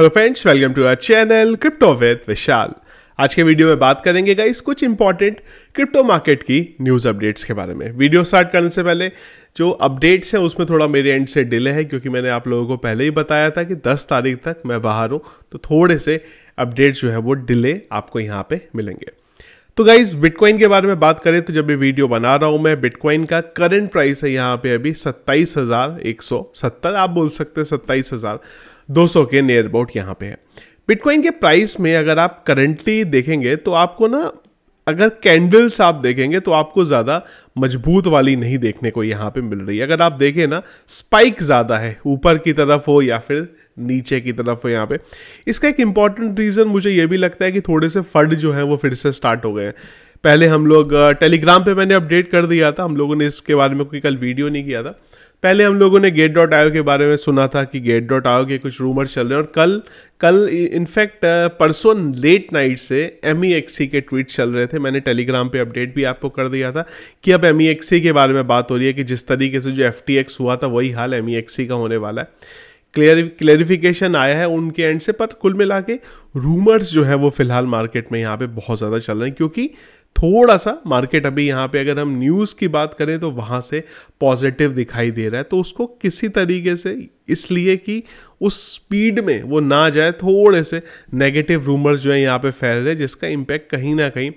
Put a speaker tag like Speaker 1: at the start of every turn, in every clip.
Speaker 1: hello friends welcome to our channel crypto with Vishal आज के video में बात करेंगे गाइस कुछ इंपॉर्टेंट क्रिप्टो मार्केट की न्यूज़ अपडेट्स के बारे में वीडियो स्टार्ट करने से पहले जो अपडेट्स हैं उसमें थोड़ा मेरे एंड से डिले है क्योंकि मैंने आप लोगों को पहले ही बताया था कि 10 तारीख तक मैं बाहर हूँ तो थोड़े से अपडेट्स जो है वो डिले आपको यहाँ पर मिलेंगे तो गाइज बिटकॉइन के बारे में बात करें तो जब ये वीडियो बना रहा हूँ मैं बिटकॉइन का करंट प्राइस है यहाँ पे अभी सत्ताईस हज़ार एक सौ सत्तर आप बोल सकते हैं सत्ताईस हज़ार 200 के नियर अबाउट यहाँ पे है बिटकॉइन के प्राइस में अगर आप करंटली देखेंगे तो आपको ना अगर कैंडल्स आप देखेंगे तो आपको ज़्यादा मजबूत वाली नहीं देखने को यहाँ पे मिल रही है अगर आप देखें ना स्पाइक ज़्यादा है ऊपर की तरफ हो या फिर नीचे की तरफ हो यहाँ पे इसका एक इम्पॉर्टेंट रीज़न मुझे ये भी लगता है कि थोड़े से फंड जो हैं वो फिर से स्टार्ट हो गए हैं पहले हम लोग टेलीग्राम uh, पे मैंने अपडेट कर दिया था हम लोगों ने इसके बारे में कोई कल वीडियो नहीं किया था पहले हम लोगों ने गेट डॉट आयो के बारे में सुना था कि गेट डॉट आयो के कुछ रूमर्स चल रहे हैं और कल कल इनफैक्ट परसों लेट नाइट से एम ई e के ट्वीट चल रहे थे मैंने टेलीग्राम पे अपडेट भी आपको कर दिया था कि अब एम ई e के बारे में बात हो रही है कि जिस तरीके से जो एफ हुआ था वही हाल एम ई e का होने वाला है क्लियर क्लेरिफिकेशन आया है उनके एंड से पर कुल मिला के रूमर्स जो है वो फिलहाल मार्केट में यहाँ पे बहुत ज़्यादा चल रहे हैं क्योंकि थोड़ा सा मार्केट अभी यहाँ पे अगर हम न्यूज़ की बात करें तो वहाँ से पॉजिटिव दिखाई दे रहा है तो उसको किसी तरीके से इसलिए कि उस स्पीड में वो ना जाए थोड़े से नेगेटिव रूमर्स जो है यहाँ पे फैल रहे हैं जिसका इम्पैक्ट कहीं ना कहीं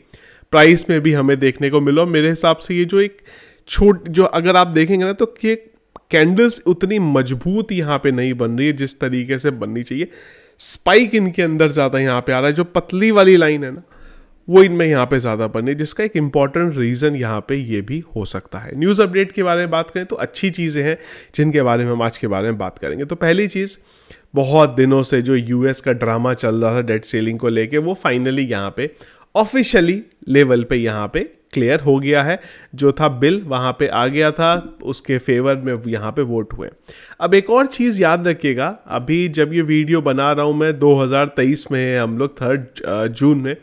Speaker 1: प्राइस में भी हमें देखने को मिला मेरे हिसाब से ये जो एक छोट जो अगर आप देखेंगे ना तो कि कैंडल्स उतनी मजबूत यहाँ पे नहीं बन रही है जिस तरीके से बननी चाहिए स्पाइक इनके अंदर ज़्यादा यहाँ पे आ रहा है जो पतली वाली लाइन है ना वो इनमें यहाँ पे ज़्यादा बने जिसका एक इम्पॉर्टेंट रीज़न यहाँ पे ये भी हो सकता है न्यूज़ अपडेट के बारे में बात करें तो अच्छी चीज़ें हैं जिनके बारे में हम आज के बारे में बात करेंगे तो पहली चीज़ बहुत दिनों से जो यूएस का ड्रामा चल रहा था डेट सेलिंग को लेके वो फाइनली यहाँ पे ऑफिशियली लेवल पे यहाँ पे क्लियर हो गया है जो था बिल वहाँ पे आ गया था उसके फेवर में यहाँ पे वोट हुए अब एक और चीज़ याद रखिएगा अभी जब ये वीडियो बना रहा हूँ मैं 2023 में हम लोग थर्ड जून में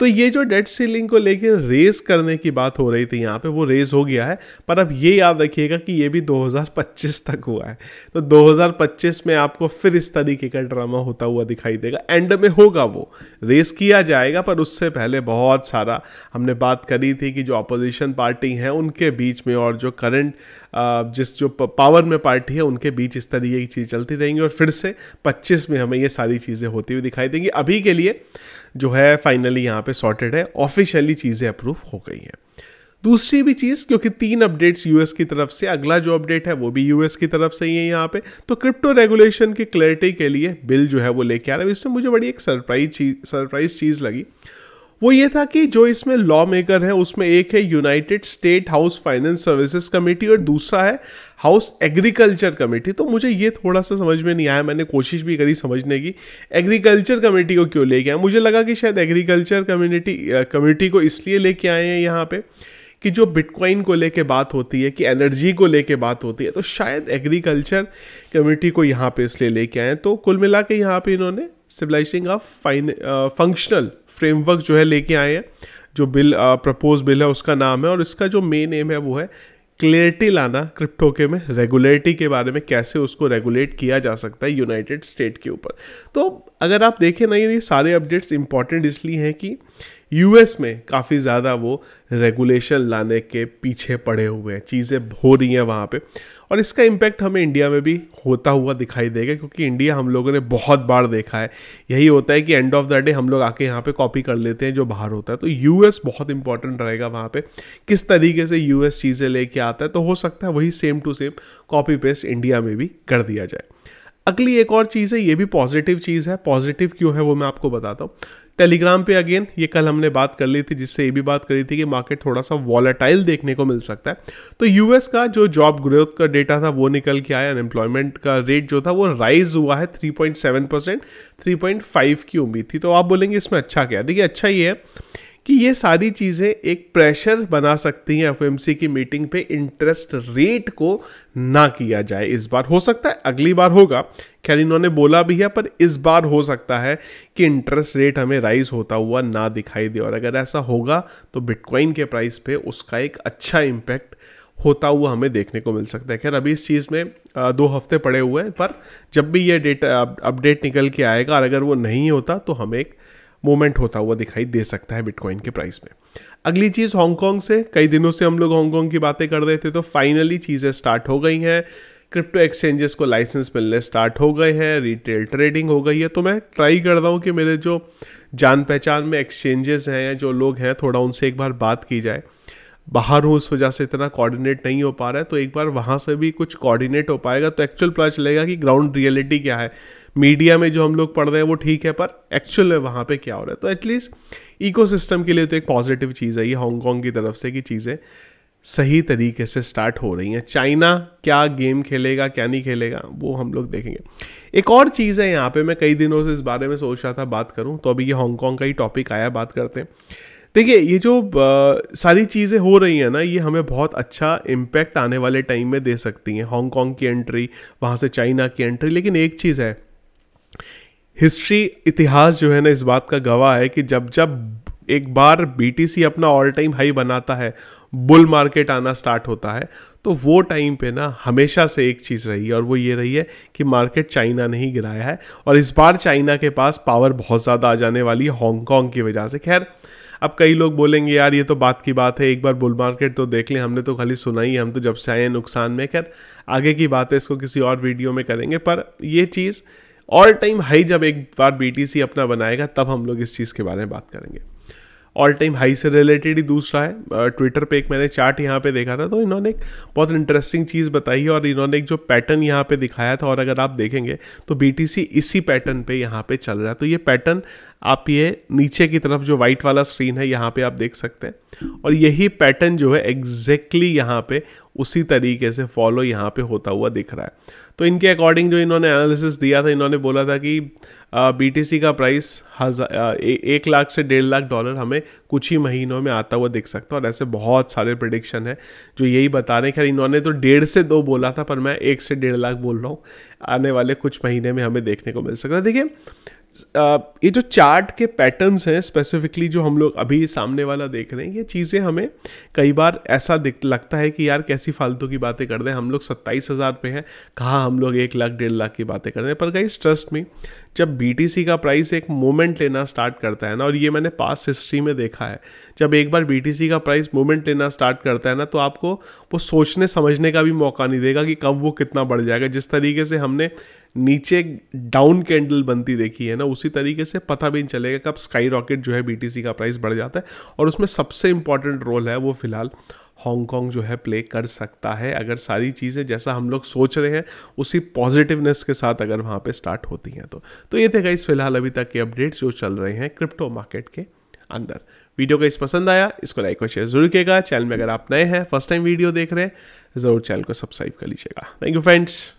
Speaker 1: तो ये जो डेट सीलिंग को लेकर रेज करने की बात हो रही थी यहाँ पे वो रेज हो गया है पर अब ये याद रखिएगा कि ये भी 2025 तक हुआ है तो 2025 में आपको फिर इस तरीके का ड्रामा होता हुआ दिखाई देगा एंड में होगा वो रेस किया जाएगा पर उससे पहले बहुत सारा हमने बात करी थी कि जो अपोजिशन पार्टी है उनके बीच में और जो करंट जिस जो पावर में पार्टी है उनके बीच इस तरीके की चीज़ चलती रहेंगी और फिर से पच्चीस में हमें ये सारी चीज़ें होती हुई दिखाई देंगी अभी के लिए जो है फाइनली यहाँ पे सॉर्टेड है ऑफिशियली चीज़ें अप्रूव हो गई हैं दूसरी भी चीज़ क्योंकि तीन अपडेट्स यूएस की तरफ से अगला जो अपडेट है वो भी यूएस की तरफ से ही है यहाँ पे तो क्रिप्टो रेगुलेशन की क्लैरिटी के लिए बिल जो है वो लेके आ रहा है इसमें मुझे बड़ी एक सरप्राइज चीज सरप्राइज चीज़ लगी वो ये था कि जो इसमें लॉ मेकर है उसमें एक है United State House Finance Services Committee और दूसरा है हाउस एग्रीकल्चर कमेटी तो मुझे ये थोड़ा सा समझ में नहीं आया मैंने कोशिश भी करी समझने की एग्रीकल्चर कमेटी को क्यों लेके आए मुझे लगा कि शायद एग्रीकल्चर कम्युनिटी कमेटी को इसलिए लेके आए हैं यहाँ पर कि जो बिटकॉइन को लेके बात होती है कि एनर्जी को लेके बात होती है तो शायद एग्रीकल्चर कम्युनिटी को यहाँ पे इसलिए लेके आए तो कुल मिला के यहाँ पर इन्होंने civilising of fine functional framework जो है लेके आए हैं जो बिल प्रपोज बिल है उसका नाम है और इसका जो मेन एम है वो है क्लियरिटी लाना क्रिप्टो के में रेगुलेटी के बारे में कैसे उसको रेगुलेट किया जा सकता है यूनाइटेड स्टेट के ऊपर तो अगर आप देखें ना ये सारे अपडेट्स इंपॉर्टेंट इसलिए हैं कि यूएस में काफ़ी ज़्यादा वो रेगुलेशन लाने के पीछे पड़े हुए हैं चीज़ें हो रही हैं वहाँ पे और इसका इम्पैक्ट हमें इंडिया में भी होता हुआ दिखाई देगा क्योंकि इंडिया हम लोगों ने बहुत बार देखा है यही होता है कि एंड ऑफ द डे हम लोग आके यहाँ पे कॉपी कर लेते हैं जो बाहर होता है तो यूएस बहुत इंपॉर्टेंट रहेगा वहाँ पे किस तरीके से यूएस चीज़ें लेके आता है तो हो सकता है वही same to same copy paste India में भी कर दिया जाए अगली एक और चीज़ है ये भी पॉजिटिव चीज़ है पॉजिटिव क्यों है वो मैं आपको बताता हूँ टेलीग्राम पे अगेन ये कल हमने बात कर ली थी जिससे ये भी बात करी थी कि मार्केट थोड़ा सा वॉलेटाइल देखने को मिल सकता है तो यूएस का जो जॉब ग्रोथ का डेटा था वो निकल के आया अनएम्प्लॉयमेंट का रेट जो था वो राइज हुआ है 3.7 परसेंट थ्री की उम्मीद थी तो आप बोलेंगे इसमें अच्छा क्या देखिए अच्छा ये है कि ये सारी चीज़ें एक प्रेशर बना सकती हैं एफओएमसी की मीटिंग पे इंटरेस्ट रेट को ना किया जाए इस बार हो सकता है अगली बार होगा खैर इन्होंने बोला भी है पर इस बार हो सकता है कि इंटरेस्ट रेट हमें राइज होता हुआ ना दिखाई दे और अगर ऐसा होगा तो बिटकॉइन के प्राइस पे उसका एक अच्छा इम्पैक्ट होता हुआ हमें देखने को मिल सकता है खैर अभी इस चीज़ में दो हफ्ते पड़े हुए हैं पर जब भी ये डेटा अपडेट निकल के आएगा और अगर वो नहीं होता तो हमें एक मूवमेंट होता हुआ दिखाई दे सकता है बिटकॉइन के प्राइस में अगली चीज़ हांगकॉन्ग से कई दिनों से हम लोग हांगकॉन्ग की बातें कर रहे थे तो फाइनली चीज़ें स्टार्ट हो गई हैं क्रिप्टो एक्सचेंजेस को लाइसेंस मिलने स्टार्ट हो गए हैं रिटेल ट्रेडिंग हो गई है तो मैं ट्राई कर रहा हूँ कि मेरे जो जान पहचान में एक्सचेंजेस हैं या जो लोग हैं थोड़ा उनसे एक बार बात की जाए बाहर हूँ उस वजह से इतना कोऑर्डिनेट नहीं हो पा रहा है तो एक बार वहाँ से भी कुछ कोऑर्डिनेट हो पाएगा तो एक्चुअल पता चलेगा कि ग्राउंड रियलिटी क्या है मीडिया में जो हम लोग पढ़ रहे हैं वो ठीक है पर एक्चुअल में वहाँ पे क्या हो रहा है तो एटलीस्ट इकोसिस्टम के लिए तो एक पॉजिटिव चीज़ है ये हांगकॉन्ग की तरफ से कि चीज़ें सही तरीके से स्टार्ट हो रही हैं चाइना क्या गेम खेलेगा क्या नहीं खेलेगा वो हम लोग देखेंगे एक और चीज़ है यहाँ पे मैं कई दिनों से इस बारे में सोच रहा था बात करूँ तो अभी ये हांगकॉन्ग का ही टॉपिक आया बात करते हैं देखिए ये जो आ, सारी चीज़ें हो रही हैं ना ये हमें बहुत अच्छा इम्पैक्ट आने वाले टाइम में दे सकती हैं हांगकॉन्ग की एंट्री वहाँ से चाइना की एंट्री लेकिन एक चीज़ है हिस्ट्री इतिहास जो है ना इस बात का गवाह है कि जब जब एक बार बी अपना ऑल टाइम हाई बनाता है बुल मार्केट आना स्टार्ट होता है तो वो टाइम पे ना हमेशा से एक चीज़ रही है और वो ये रही है कि मार्केट चाइना ने ही गिराया है और इस बार चाइना के पास पावर बहुत ज़्यादा आ जाने वाली है हांगकॉन्ग की वजह से खैर अब कई लोग बोलेंगे यार ये तो बात की बात है एक बार बुल मार्केट तो देख लें हमने तो खाली सुनाई है हम तो जब से आए हैं नुकसान में खैर आगे की बात है इसको किसी और वीडियो में करेंगे पर ये चीज़ ऑल टाइम हाई जब एक बार बी अपना बनाएगा तब हम लोग इस चीज़ के बारे में बात करेंगे ऑल टाइम हाई से रिलेटेड ही दूसरा है ट्विटर पे एक मैंने चार्ट यहाँ पे देखा था तो इन्होंने एक बहुत इंटरेस्टिंग चीज़ बताई है और इन्होंने एक जो पैटर्न यहाँ पे दिखाया था और अगर आप देखेंगे तो बी इसी पैटर्न पे यहाँ पे चल रहा है तो ये पैटर्न आप ये नीचे की तरफ जो वाइट वाला स्क्रीन है यहाँ पे आप देख सकते हैं और यही पैटर्न जो है एग्जैक्टली exactly यहाँ पे उसी तरीके से फॉलो यहाँ पे होता हुआ दिख रहा है तो इनके अकॉर्डिंग जो इन्होंने एनालिसिस दिया था इन्होंने बोला था कि बी का प्राइस हज़ार एक लाख से डेढ़ लाख डॉलर हमें कुछ ही महीनों में आता हुआ दिख सकता है और ऐसे बहुत सारे प्रडिक्शन है जो यही बता रहे हैं खैर इन्होंने तो डेढ़ से दो बोला था पर मैं एक से डेढ़ लाख बोल रहा हूँ आने वाले कुछ महीने में हमें देखने को मिल सकता है देखिए ये जो चार्ट के पैटर्न्स हैं स्पेसिफिकली जो हम लोग अभी सामने वाला देख रहे हैं ये चीज़ें हमें कई बार ऐसा दिख लगता है कि यार कैसी फालतू की बातें कर दें हम लोग सत्ताईस हज़ार पे हैं कहाँ हम लोग एक लाख डेढ़ लाख की बातें कर रहे हैं पर गाइस ट्रस्ट में जब बी का प्राइस एक मोमेंट लेना स्टार्ट करता है ना और ये मैंने पास हिस्ट्री में देखा है जब एक बार बी का प्राइस मोमेंट लेना स्टार्ट करता है ना तो आपको वो सोचने समझने का भी मौका नहीं देगा कि कब वो कितना बढ़ जाएगा जिस तरीके से हमने नीचे डाउन कैंडल बनती देखी है ना उसी तरीके से पता भी नहीं चलेगा कब स्काई रॉकेट जो है बीटीसी का प्राइस बढ़ जाता है और उसमें सबसे इंपॉर्टेंट रोल है वो फिलहाल हांगकॉन्ग जो है प्ले कर सकता है अगर सारी चीज़ें जैसा हम लोग सोच रहे हैं उसी पॉजिटिवनेस के साथ अगर वहाँ पे स्टार्ट होती हैं तो तो ये थे गाइस फिलहाल अभी तक के अपडेट्स जो चल रहे हैं क्रिप्टो मार्केट के अंदर वीडियो का इस पसंद आया इसको लाइक और शेयर जरूर किएगा चैनल में अगर आप नए हैं फर्स्ट टाइम वीडियो देख रहे हैं ज़रूर चैनल को सब्सक्राइब कर लीजिएगा थैंक यू फ्रेंड्स